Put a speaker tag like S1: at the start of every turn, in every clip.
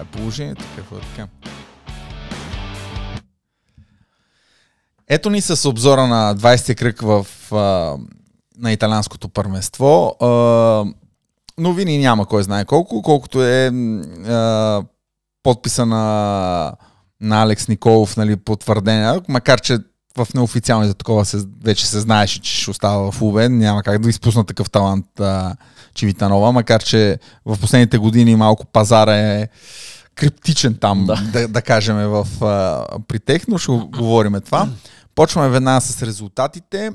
S1: това е положението. Какво е така? Ето ни с обзора на 20-ти кръг в, а, на италянското първенство. новини няма кой знае колко, колкото е а, подписа на, на Алекс Николов нали, потвърдена, макар че в неофициалните такова се, вече се знаеше, че ще остава в Увен, няма как да изпусна такъв талант а, Чивитанова, макар че в последните години малко пазара е криптичен там, да, да, да кажем, в, а, при тех, но ще говорим това. Почваме веднага с резултатите.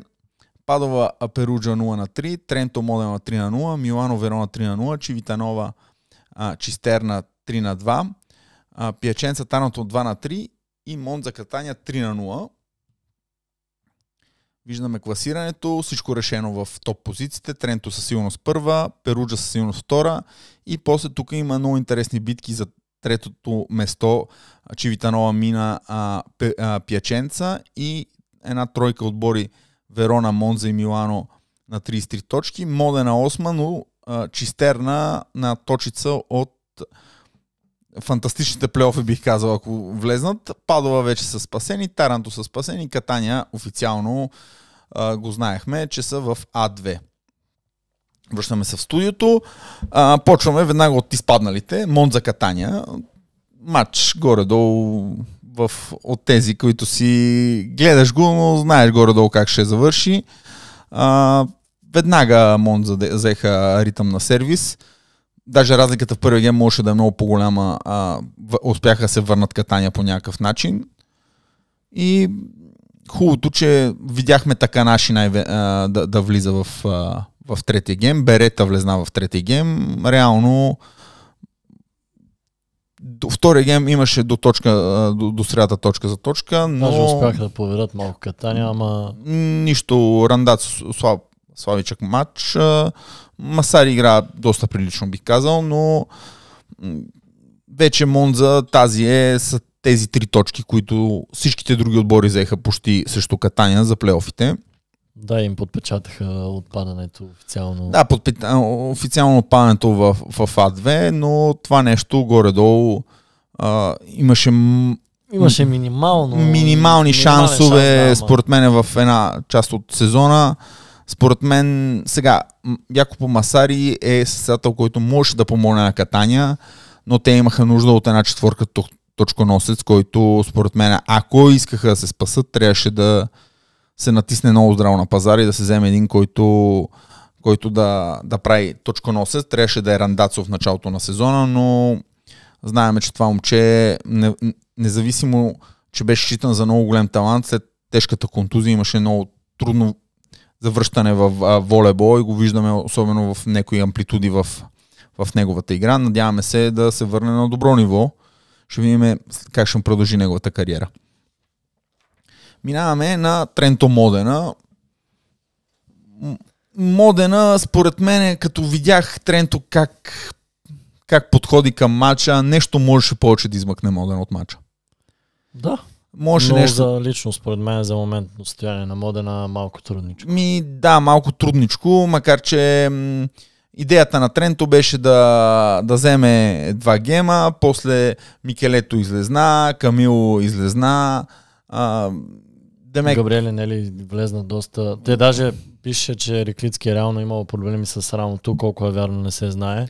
S1: Падова Перуджа 0 на 3, Тренто Модена 3 на 0, Милано Верона 3 на 0, Чивитанова а, Чистерна 3 на 2, а, Пиаченца Таното 2 на 3 и Монза Катания 3 на 0. Виждаме класирането, всичко решено в топ позициите. Тренто със сигурност първа, Перуджа със сигурност втора и после тук има много интересни битки за третото место. Чивитанова мина а, пи, а, Пяченца и една тройка отбори Верона, Монза и Милано на 33 точки. Модена 8, но а, Чистерна на точица от фантастичните плейофи, бих казал, ако влезнат. Падова вече са спасени, Таранто са спасени, Катания официално а, го знаехме, че са в А2. Връщаме се в студиото. А, почваме веднага от изпадналите. Монза Катания. Матч горе-долу в, от тези, които си гледаш го, но знаеш горе-долу как ще завърши. А, веднага Монза взеха ритъм на сервис. Даже разликата в първия гейм можеше да е много по-голяма. А, успяха да се върнат катания по някакъв начин. И хубавото, че видяхме така наши най- а, да, да влиза в, а, в третия гейм. Берета влезна в третия гейм. Реално до втория гейм имаше до, точка, до, до средата точка за точка, но... Даже успяха
S2: да поверят малко катания, ама...
S1: Нищо, Рандат слаб, слабичък матч. Масари игра доста прилично, бих казал, но вече Монза тази е с тези три точки, които всичките други отбори взеха почти също Катания за плейофите.
S2: Да, им подпечатаха отпадането официално. Да,
S1: подпит... официално отпадането в, в А2, но това нещо горе-долу а, имаше Имаше минимално. Минимални шансове, шанс, да, според мен, в една част от сезона. Според мен, сега, Якопо Масари е състезател, който може да помогне на катания, но те имаха нужда от една четворка точконосец, който според мен, ако искаха да се спасат, трябваше да се натисне много здраво на пазара и да се вземе един, който, който да, да прави точконосец. Трябваше да е Рандацов в началото на сезона, но знаеме, че това момче, е независимо, че беше считан за много голям талант, след тежката контузия имаше много трудно завръщане в а, волейбол и го виждаме особено в някои амплитуди в, в неговата игра. Надяваме се да се върне на добро ниво. Ще видим как ще продължи неговата кариера. Минаваме на Тренто Модена. Модена, според мен, като видях Тренто как, как подходи към матча, нещо можеше повече да измъкне Модена от матча.
S2: Да, може Но нещо. за лично, според мен, за моментно състояние на модена малко трудничко. Ми, да, малко трудничко,
S1: макар че м- идеята на Тренто беше да, да вземе два гема, после Микелето излезна, Камило
S2: излезна. А, Демек... Габриеле, нали, влезна доста. Те даже пише, че Реклицки реално имал проблеми с рамото, колко е вярно не се знае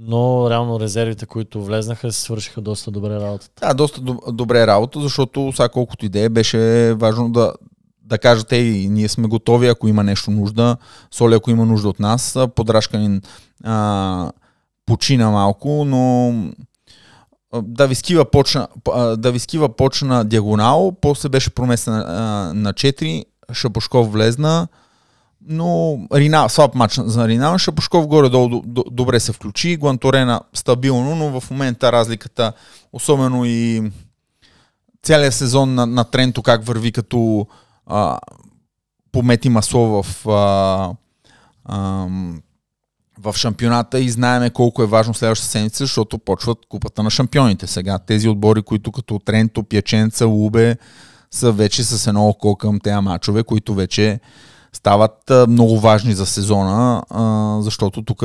S2: но реално резервите, които влезнаха, свършиха доста добре работата.
S1: Да, доста доб- добре работа, защото сега колкото идея беше важно да, да кажат, ей, ние сме готови, ако има нещо нужда, Соли, ако има нужда от нас, подрашканин а, почина малко, но да Вискива почна, да Вискива почна диагонал, после беше проместен на, на 4, Шапошков влезна, но Рина, слаб матч за Рина, Шапошков горе-долу добре се включи. Гланторена стабилно, но в момента разликата, особено и целият сезон на, на Тренто, как върви като а, помети масло в, а, а, в шампионата и знаеме колко е важно следващата седмица, защото почват купата на шампионите сега. Тези отбори, които като Тренто, Пяченца, Лубе са вече с едно око към тези мачове, които вече стават много важни за сезона, защото тук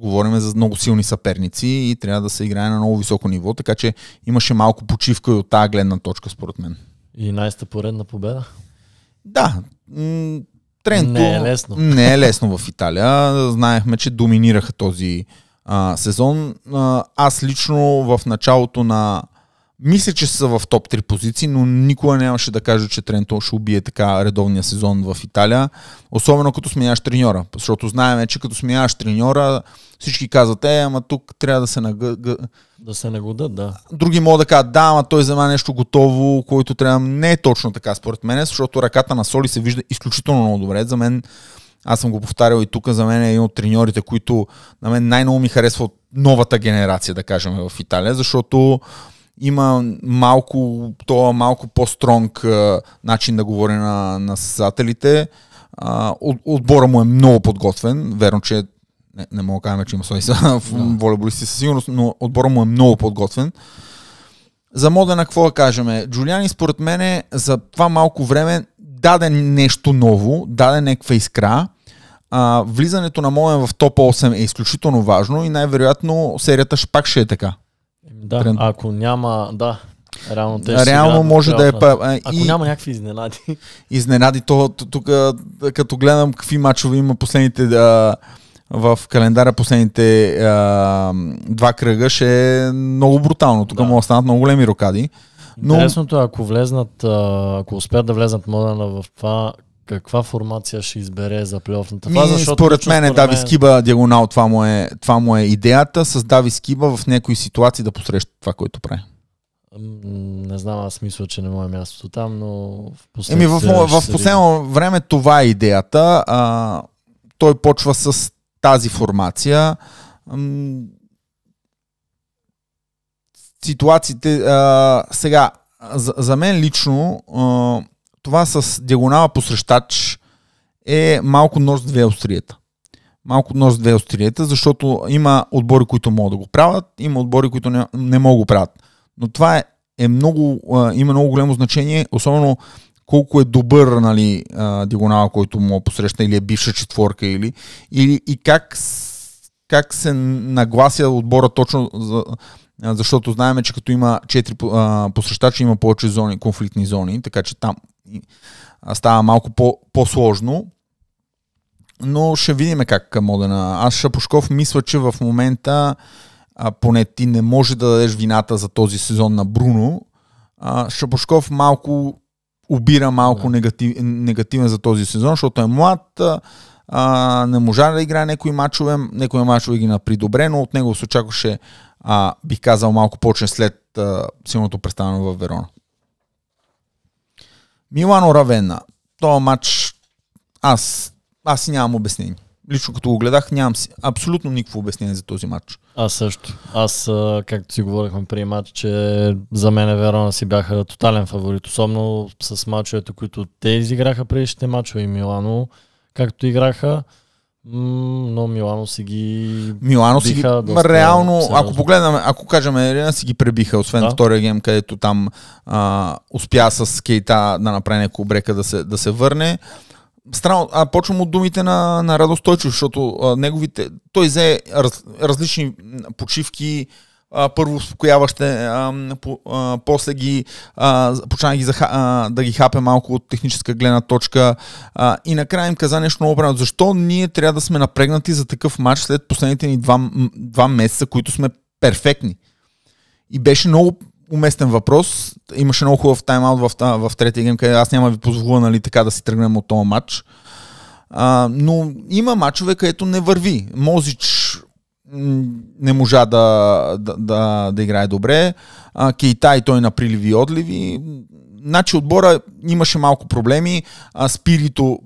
S1: говорим за много силни съперници и трябва да се играе на много високо ниво, така че имаше малко почивка и от тази гледна точка, според мен.
S2: най-ста поредна победа? Да. Тренто не е лесно. Не е лесно
S1: в Италия. Знаехме, че доминираха този а, сезон. А, аз лично в началото на мисля, че са в топ 3 позиции, но никога нямаше да кажа, че Тренто ще убие така редовния сезон в Италия, особено като сменяш треньора, защото знаем, че като сменяш треньора, всички казват, е, ама тук трябва да се нагъ... Да се нагодат, да. Други могат да кажат, да, ама той взема нещо готово, което трябва. Не е точно така, според мен, защото ръката на Соли се вижда изключително много добре. За мен, аз съм го повтарял и тук, за мен е един от треньорите, които на мен най-много ми харесва от новата генерация, да кажем, в Италия, защото има малко, то е малко по-стронг а, начин да говори на, на създателите. А, от, отбора му е много подготвен. Верно, че не, не мога да кажа, че има свои да. волейболисти със сигурност, но отбора му е много подготвен. За мода на какво да кажем? Джулиани според мен е, за това малко време даде нещо ново, даде някаква искра. А, влизането на Моден в топ 8 е изключително важно и най-вероятно серията ще пак ще е така.
S2: Да, Трен... ако няма, да, Реално, те Реално играят, може да е. Ако и,
S1: няма някакви изненади. Изненади, то тук, като гледам какви мачове има последните да, в календара, последните а, два кръга, ще е много брутално. Тук да. могат да станат много големи рокади. Но... Интересното
S2: е, ако влезнат, ако успеят да влезнат Модена в това каква формация ще избере за плейофната фаза? Ми, според мен е Дави Скиба
S1: диагонал, това му, е, това му е идеята, с Дави Скиба в някои ситуации да посреща това, което прави.
S2: Не знам, аз мисля, че не му е мястото там, но в последно, Еми, в, в, в последно
S1: време това е идеята. А, той почва с тази формация. ситуациите. А, сега, за, за мен лично а, това с диагонала посрещач е малко нож две остриета. Малко нож две остриета, защото има отбори, които могат да го правят, има отбори, които не, не могат да го правят. Но това е, е много, а, има много голямо значение, особено колко е добър нали, а, диагонала, който му посрещна, или е бивша четворка, или, или и как, как се наглася отбора точно, за, защото знаеме, че като има 4 посрещачи, има повече зони, конфликтни зони, така че там става малко по, по-сложно. Но ще видим как Модена. Аз Шапошков мисля, че в момента а, поне ти не може да дадеш вината за този сезон на Бруно. А, Шапошков малко обира малко да. негатив, негативен за този сезон, защото е млад, а, не можа да играе някои мачове, някои мачове ги напри добре, но от него се очакваше, а, бих казал, малко почне след а, силното представяне в Верона. Милано Равена. то матч аз, аз нямам обяснение. Лично като го гледах, нямам си, абсолютно никакво обяснение за този матч.
S2: Аз също. Аз, както си говорихме при матч, че за мен Верона си бяха тотален фаворит. Особено с мачовете, които те изиграха предишните мачове и Милано, както играха но Милано си ги. Милано си ги. Доста, реално, сериозно. ако
S1: погледнем, ако кажем, Елена си ги пребиха, освен да. втория гейм, където там а, успя с Кейта да направи някой брека да се, да се върне. Странно, а почвам от думите на, на Радостойчо, защото а, неговите. Той взе раз, различни почивки, първо успокояваще, после ги почна ги заха, а, да ги хапя малко от техническа гледна точка а, и накрая им каза нещо много правилно. Защо ние трябва да сме напрегнати за такъв матч след последните ни два, два месеца, които сме перфектни? И беше много уместен въпрос. Имаше много хубав тайм-аут в, в, в третия гейм, къде аз няма ви позволя нали, така да си тръгнем от този матч. А, но има матчове, където не върви. Мозич не можа да, да, да, да играе добре. А, Кейтай той на приливи и отливи. Значи отбора имаше малко проблеми. А, Спирито,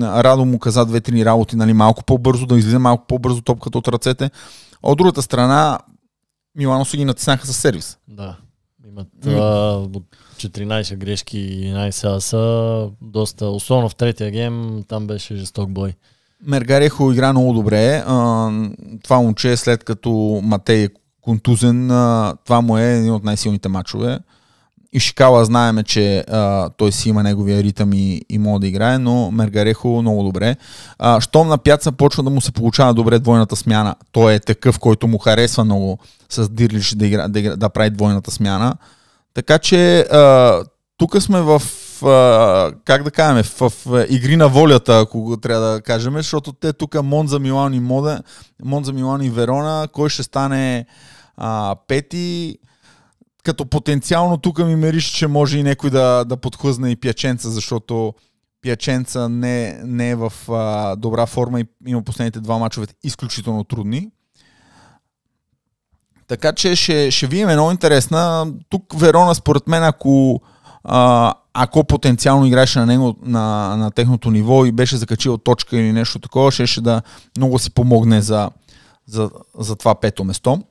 S1: Радо му каза две-три работи, нали, малко по-бързо, да излиза малко по-бързо топката от ръцете. А от другата страна,
S2: Милано се ги натиснаха със сервис. Да. Имат а, 14 грешки и 11 аса. Доста, особено в третия гейм, там беше жесток бой.
S1: Мергарехо игра много добре. това момче, след като Матей е контузен, това му е един от най-силните матчове. И Шикала знаеме, че а, той си има неговия ритъм и, и може да играе, но Мергарехо много добре. А, щом на пяца почва да му се получава добре двойната смяна. Той е такъв, който му харесва много с Дирлиш да, игра, да, игра, да прави двойната смяна. Така че а, тук сме в как да кажем, в, в игри на волята, ако го трябва да кажем, защото те тук Монза, Милан и Мода, Монза, Милан и Верона, кой ще стане а, пети, като потенциално тук ми мериш, че може и някой да, да подхлъзне и пяченца, защото Пяченца не, не е в а, добра форма и има последните два мачове изключително трудни. Така че ще, ще видим едно интересно. Тук Верона, според мен, ако а, ако потенциално играеше на, него, на, на техното ниво и беше закачил точка или нещо такова, щеше да много си помогне за, за, за това пето место.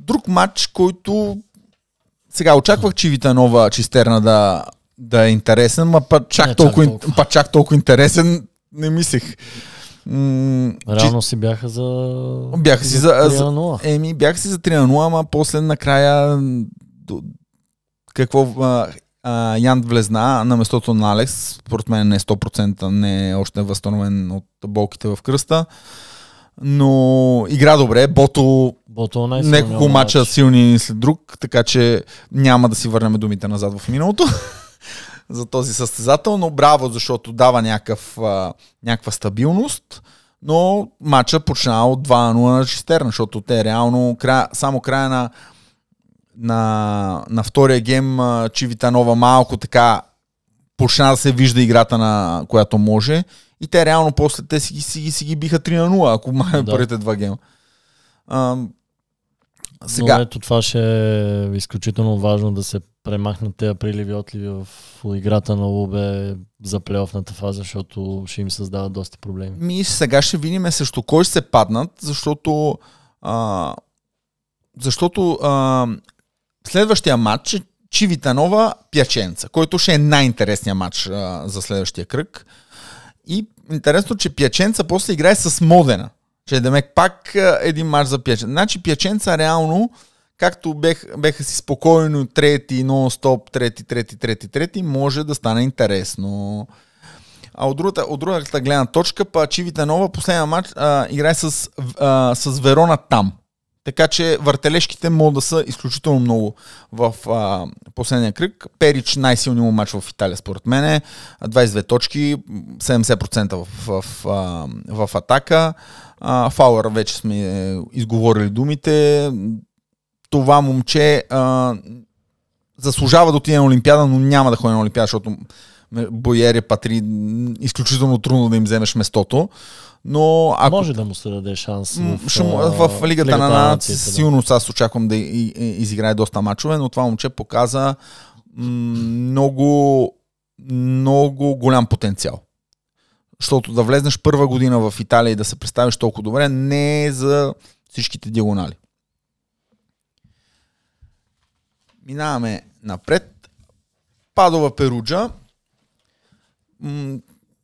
S1: Друг матч, който сега очаквах, че Витанова Чистерна да, да е интересен, ма пак чак, не, толкова, чак, толкова. па чак толкова интересен
S2: не мислех. М- че... си бяха за... Бяха си за, за...
S1: Еми, бяха си за 3 на 0, ама после накрая какво а, а, Ян влезна на местото на Алекс. Според мен не 100% не е още възстановен от болките в кръста. Но игра добре. Бото, Бото няколко мача силни след друг, така че няма да си върнем думите назад в миналото за този състезател, но браво, защото дава някакъв, а, някаква стабилност, но мача почина от 2-0 на шестерна, защото те реално края, само края на на, на втория гейм Чивитанова малко така почна да се вижда играта, на която може. И те
S2: реално после те си, си, си ги биха 3 на 0, ако да. първите
S1: два гема. А,
S2: сега. Но ето това ще е изключително важно да се премахнат тези приливи отливи в играта на Лубе за плейофната фаза, защото ще им създават доста проблеми.
S1: Ми сега ще видим също кой ще се паднат, защото а, защото а, Следващия матч е Чивитанова Пяченца, който ще е най-интересният матч а, за следващия кръг. И интересно, че Пяченца после играе с Модена. Че е Демек пак а, един матч за Пяченца. Значи Пяченца реално, както бех, беха си спокойно трети, нон-стоп, трети, трети, трети, трети, може да стане интересно. А от другата, от другата гледна точка, па Чивитанова последния матч а, играе с, а, с Верона там. Така че въртележките могат да са изключително много в а, последния кръг. Перич най-силният му матч в Италия, според мен. 22 точки, 70% в, в, а, в атака. А, Фауър вече сме изговорили думите. Това момче а, заслужава да отиде на Олимпиада, но няма да ходи на Олимпиада, защото Бояри, е Патри, изключително трудно да им вземеш местото. Но ако... Може да му се даде шанс. В, шум, в, в, в Лигата, Лигата на нацията. Силно аз очаквам да и, и, изиграе доста мачове, но това момче показа много, много голям потенциал. Защото да влезнеш първа година в Италия и да се представиш толкова добре, не е за всичките диагонали. Минаваме напред. Падова Перуджа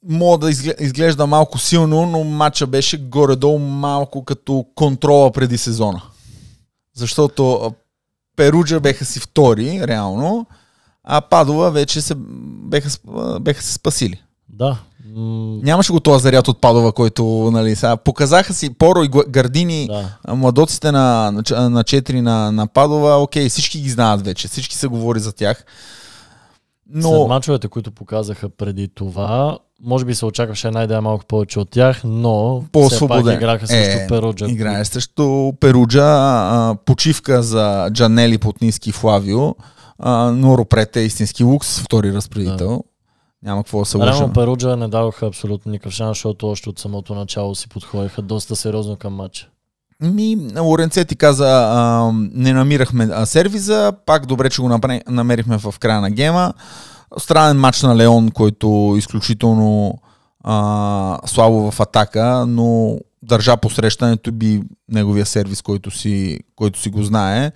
S1: мога да изглежда малко силно, но матча беше горе-долу малко като контрола преди сезона. Защото Перуджа беха си втори, реално, а Падова вече се, беха, беха се спасили. Да. Нямаше го този заряд от Падова, който, нали, сега показаха си Поро и Гардини, да. младоците на, на, на 4 на, на Падова, окей, всички ги знаят вече, всички се говори за тях.
S2: Но... След мачовете, които показаха преди това, може би се очакваше най идея малко повече от тях, но По-свободен. все пак играха срещу е, Перуджа. Играе
S1: срещу Перуджа, а, почивка за Джанели под ниски Флавио, а, но Ропрет е истински лукс, втори разпредител. Да. Няма какво да се лъжа. Реално
S2: Перуджа не даваха абсолютно никакъв шанс, защото още от самото начало си подходиха доста сериозно към матча.
S1: Ми, Лоренце ти каза, а, не намирахме а, сервиза, пак добре, че го напре, намерихме в края на гема. Странен матч на Леон, който изключително а, слабо в атака, но държа посрещането би неговия сервис, който си, който си го знае.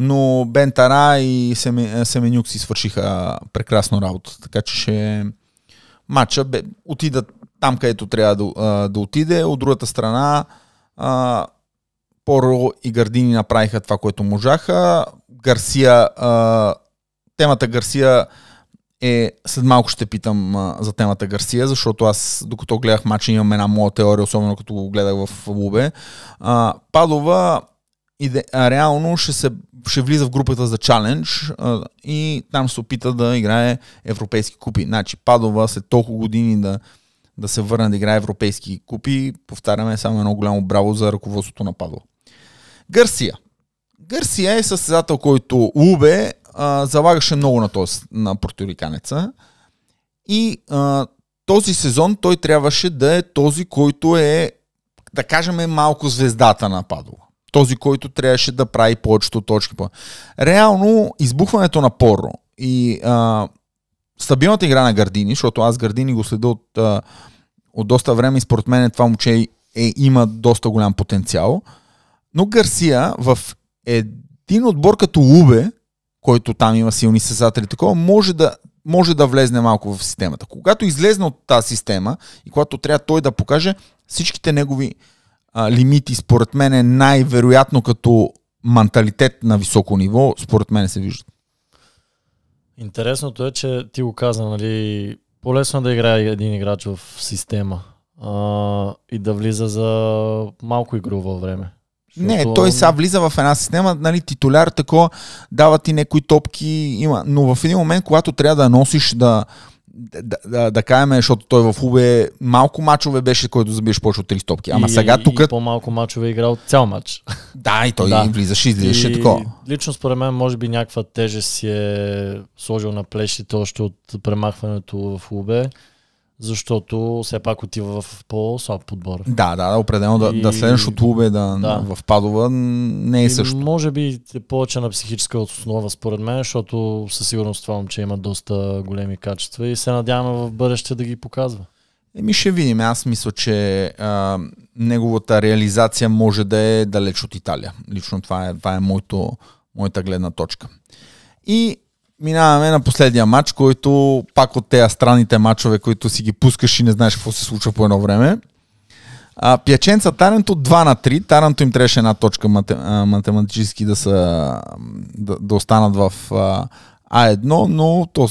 S1: Но Бентара и Семенюк си свършиха прекрасно работа, така че ще... матча бе, отидат там, където трябва да, да отиде. От другата страна а, Поро и Гардини направиха това, което можаха. Гарсия, а, темата Гарсия е, след малко ще питам а, за темата Гарсия, защото аз докато гледах матч, имам една моя теория, особено като го гледах в Лубе. А, Падова иде, а, реално ще, се, ще влиза в групата за чалендж а, и там се опита да играе европейски купи. Значи Падова след толкова години да, да се върне да играе европейски купи, повтаряме само едно голямо браво за ръководството на Падова. Гърсия. Гърсия е състезател, който Лубе а, залагаше много на, този, на портуриканеца. И а, този сезон той трябваше да е този, който е, да кажем, малко звездата на Падова. Този, който трябваше да прави повечето точки. Реално, избухването на Поро и а, стабилната игра на Гардини, защото аз Гардини го следя от, от доста време и според мен това момче е, има доста голям потенциал – но Гарсия в един отбор като Лубе, който там има силни създатели, такова, може да, може да влезне малко в системата. Когато излезне от тази система и когато трябва той да покаже всичките негови а, лимити, според мен е най-вероятно като менталитет на високо ниво, според мен се вижда.
S2: Интересното е, че ти го каза, нали, по-лесно е да играе един играч в система а, и да влиза за малко игрово време. Защото... Не, той сега
S1: влиза в една система, нали, титуляр, тако, дава ти някои топки, има. но в един момент, когато трябва да носиш, да, да, да, да кажем, защото той в Хубе малко мачове беше, който забиваш повече от 3 стопки. Ама и, сега тук.
S2: По-малко мачове е играл цял матч. Да, и той да. влизаше, излизаше такова. Лично според мен, може би някаква тежест си е сложил на плещите още от премахването в Хубе защото все пак отива в по-слаб подбор. Да, да, определено и... да, да следваш от Лубе да, да.
S1: в Падова не е и също.
S2: Може би е повече на психическа основа според мен, защото със сигурност това момче има доста големи качества и се надяваме в бъдеще да ги показва. Еми ще видим. Аз
S1: мисля, че а, неговата реализация може да е далеч от Италия. Лично това е, това е моето, моята гледна точка. И минаваме на последния матч, който пак от тези странните матчове, които си ги пускаш и не знаеш какво се случва по едно време. пяченца Таренто 2 на 3. Таранто им трябваше една точка математически да, са, да, да останат в а, А1, но то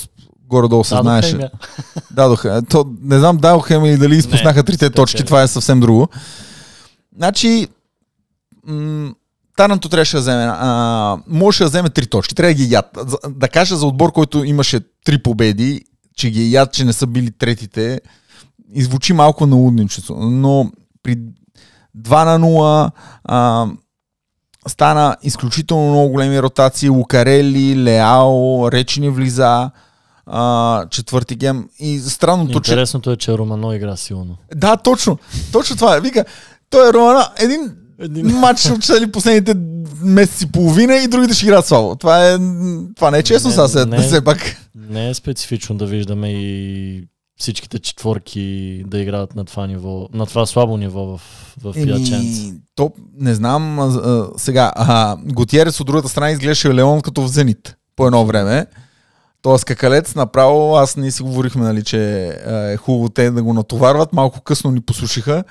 S1: горе-долу се знаеше. Дадоха. То, не знам, дадоха им или дали изпуснаха трите точки, това е съвсем друго. Значи, м- Таранто трябваше да вземе. А, можеше да вземе три точки. Трябва да ги яд. Да кажа за отбор, който имаше три победи, че ги е яд, че не са били третите, извучи малко на лудничество. Но при 2 на 0 а, стана изключително много големи ротации. Лукарели, Леао, Речени влиза
S2: а, четвърти гем. И странното, Интересното че... е, че Романо игра силно.
S1: Да, точно. Точно това е. Вика, той е Романо. Един един матч ще отчели последните месеци и половина и другите ще играят слабо. Това, е, това не е честно сега, не, все пак.
S2: Не е специфично да виждаме и всичките четворки да играят на това ниво, на това слабо ниво в, в Еми, топ, не знам, а, а, сега,
S1: а, Готиерес от другата страна изглеждаше Леон като в Зенит по едно време. Тоест какалец направо, аз ние си говорихме, нали, че е хубаво те да го натоварват, малко късно
S2: ни послушиха.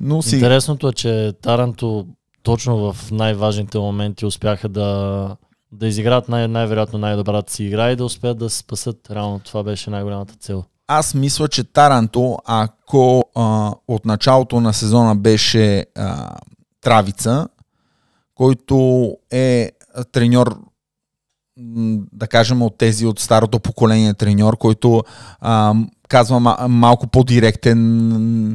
S1: Но си... Интересното
S2: е, че Таранто точно в най-важните моменти успяха да, да изиграят най- най-вероятно най-добрата си игра и да успеят да спасат. Реално това беше най-голямата цел.
S1: Аз мисля, че Таранто, ако а, от началото на сезона беше а, Травица, който е треньор да кажем от тези от старото поколение треньор, който а, казва малко по-директен,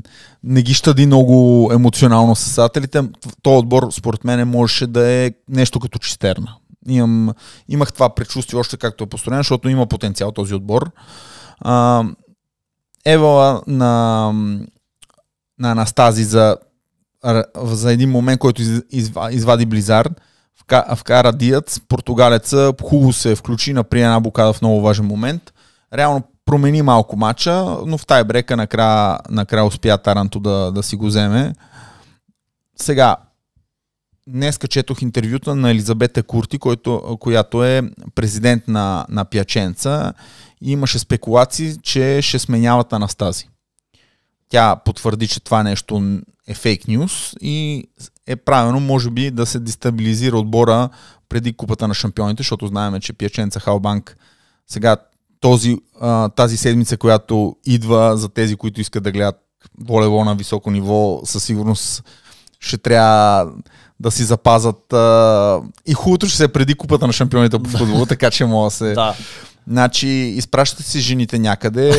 S1: не ги щади много емоционално съсателите. То отбор, според мен, можеше да е нещо като чистерна. Имам, имах това предчувствие още както е построен, защото има потенциал този отбор. А, Евала на, на Анастази за, за един момент, който из, из, извади Близар, вкара карадият португалеца, хубаво се включи, на една бокада в много важен момент. Реално промени малко мача, но в тайбрека накрая, накрая успя Таранто да, да си го вземе. Сега, днес четох интервюта на Елизабета Курти, който, която е президент на, на Пяченца и имаше спекулации, че ще сменяват Анастази. Тя потвърди, че това нещо е фейк нюс и е правилно, може би, да се дестабилизира отбора преди купата на шампионите, защото знаем, че Пяченца Халбанк сега този, а, тази седмица, която идва за тези, които искат да гледат волейбол на високо ниво, със сигурност ще трябва да си запазат. А, и хубавото ще се преди купата на шампионите по футбол, така че мога да се... Да. Значи, изпращате си жените някъде,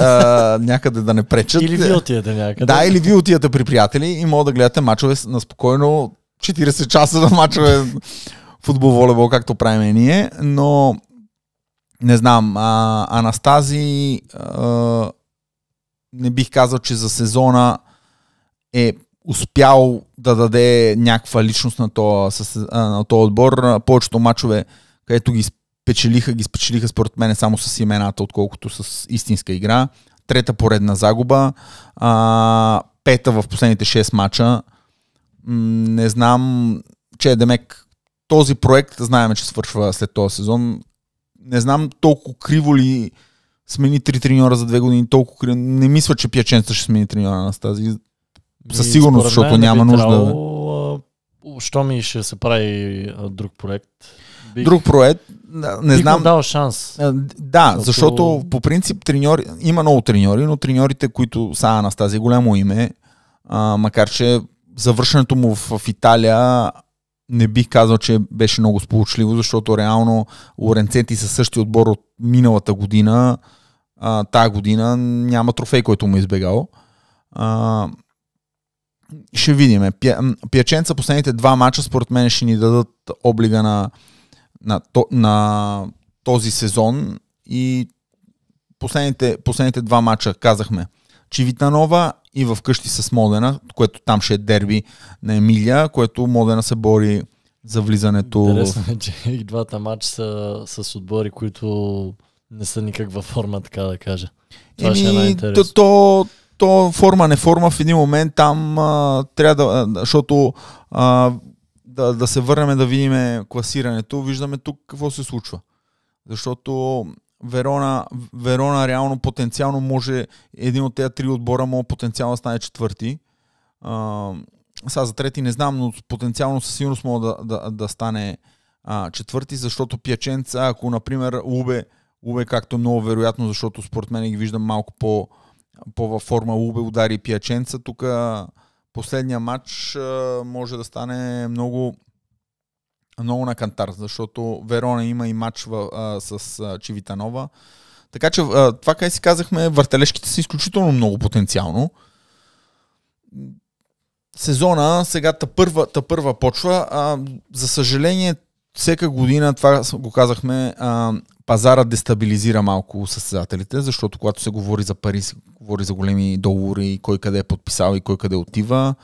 S1: а, някъде да не пречат. Или ви отидете някъде. Да, или ви отидете при приятели и мога да гледате мачове на спокойно 40 часа на мачове футбол, волейбол, както правим ние, но не знам, а, Анастази а, не бих казал, че за сезона е успял да даде някаква личност на този, на този отбор. Повечето мачове, където ги спечелиха, ги спечелиха според мен само с имената, отколкото с истинска игра. Трета поредна загуба. А, пета в последните 6 мача. Не знам, че е Демек този проект, знаем, че свършва след този сезон не знам толкова криво ли смени три треньора за две години, толкова криво. Не мисля, че Пяченца ще смени треньора на тази. Със сигурност, защото няма нужда.
S2: що ми ще се прави друг проект? Бих... Друг проект, не Бих знам. дал шанс. Да, защото... защото
S1: по принцип треньори, има много треньори, но треньорите, които са Анастазия, голямо име, а, макар че завършването му в, в Италия не бих казал, че беше много сполучливо, защото реално Лоренцети със същия отбор от миналата година, а, тая година няма трофей, който му е избегал. А, ще видим. Пияченца последните два мача според мен ще ни дадат облига на, на, на, на този сезон и последните, последните два мача казахме Чивитанова и в къщи с Модена, което там ще е дерби на Емилия, което Модена се бори за влизането. Интересно
S2: е, че и двата матча са с отбори, които не са никак във форма, така да кажа. Това Еми, ще е най-интересно.
S1: То, то, то форма, не форма, в един момент там а, трябва да... Защото а, да, да се върнем да видим класирането, виждаме тук какво се случва. Защото Верона, Верона реално потенциално може, един от тези три отбора може потенциално да стане четвърти. А, сега за трети не знам, но потенциално със сигурност мога да, да, да стане а, четвърти, защото Пяченца, ако например Лубе, Лубе както е много вероятно, защото според мен ги виждам малко по, по във форма Лубе удари Пяченца, тук последния матч а, може да стане много много на кантар, защото Верона има и матч в, а, с а, Чивитанова. Така че а, това, как си казахме, въртележките са изключително много потенциално. Сезона сега та първа почва. А, за съжаление, всека година, това го казахме, а, пазара дестабилизира малко състезателите, защото когато се говори за пари, се говори за големи договори, кой къде е подписал и кой къде отива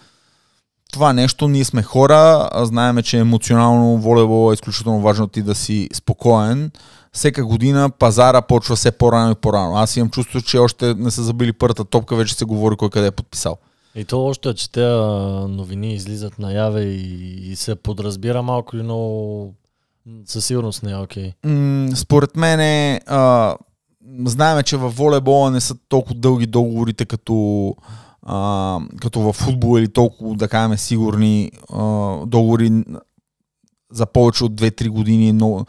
S1: това нещо, ние сме хора, знаеме, че емоционално волейбол е изключително важно ти да си спокоен. Всека година пазара почва все по-рано и по-рано. Аз имам чувство, че още не са забили първата топка, вече се говори кой къде е подписал.
S2: И то още, че те новини излизат наяве и, и се подразбира малко и много със сигурност не е окей.
S1: Okay. според мен е, а, знаеме, че в волейбола не са толкова дълги договорите като а, като във футбол или толкова, да кажем, сигурни а, договори за повече от 2-3 години е много,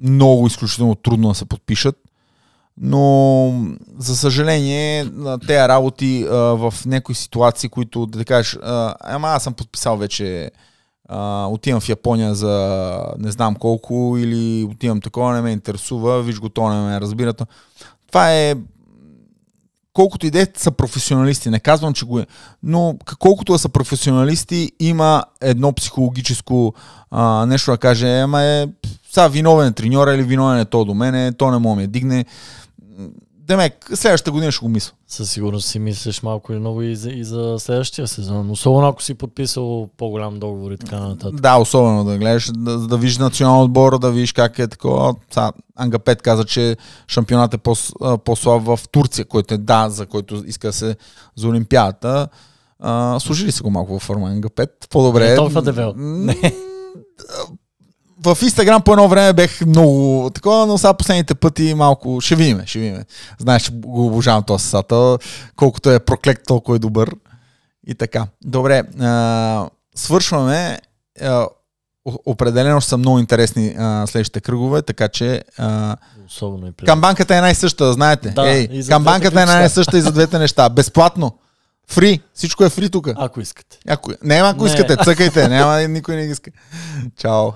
S1: много изключително трудно да се подпишат. Но, за съжаление, тези работи а, в някои ситуации, които да кажеш, а, ама аз съм подписал вече, а, отивам в Япония за не знам колко или отивам такова, не ме интересува, виж го, то не ме разбира. Това е колкото и да е, са професионалисти, не казвам, че го е, но колкото да са професионалисти, има едно психологическо а, нещо да каже, ама е, сега виновен е треньора или виновен е то до мене, то не мога ми е дигне.
S2: Демек, следващата година ще го мисля. Със сигурност си мислиш малко или много и за, и за следващия сезон. Особено ако си подписал по-голям договор и така нататък. Да,
S1: особено да гледаш, да, да виждаш национал отбора, да видиш как е такова. Са, Анга Пет каза, че шампионат е по, по-слаб в Турция, който е да, за който иска се за Олимпиадата. служили се го малко във форма Анга Пет? По-добре. Не толкова дебел. Не в Инстаграм по едно време бех много такова, но сега последните пъти малко ще видим, ще видим. Знаеш, го обожавам този сата, колкото е проклет, толкова е добър. И така. Добре, а, свършваме. А, определено са много интересни а, следващите кръгове, така че а,
S2: Особено и камбанката
S1: е най-съща, знаете. Да, Ей, камбанката е най-съща и за двете неща. Безплатно. Фри.
S2: Всичко е фри тук. Ако искате. Ако... Не, ако не. искате. Цъкайте. Няма, никой не иска. Чао.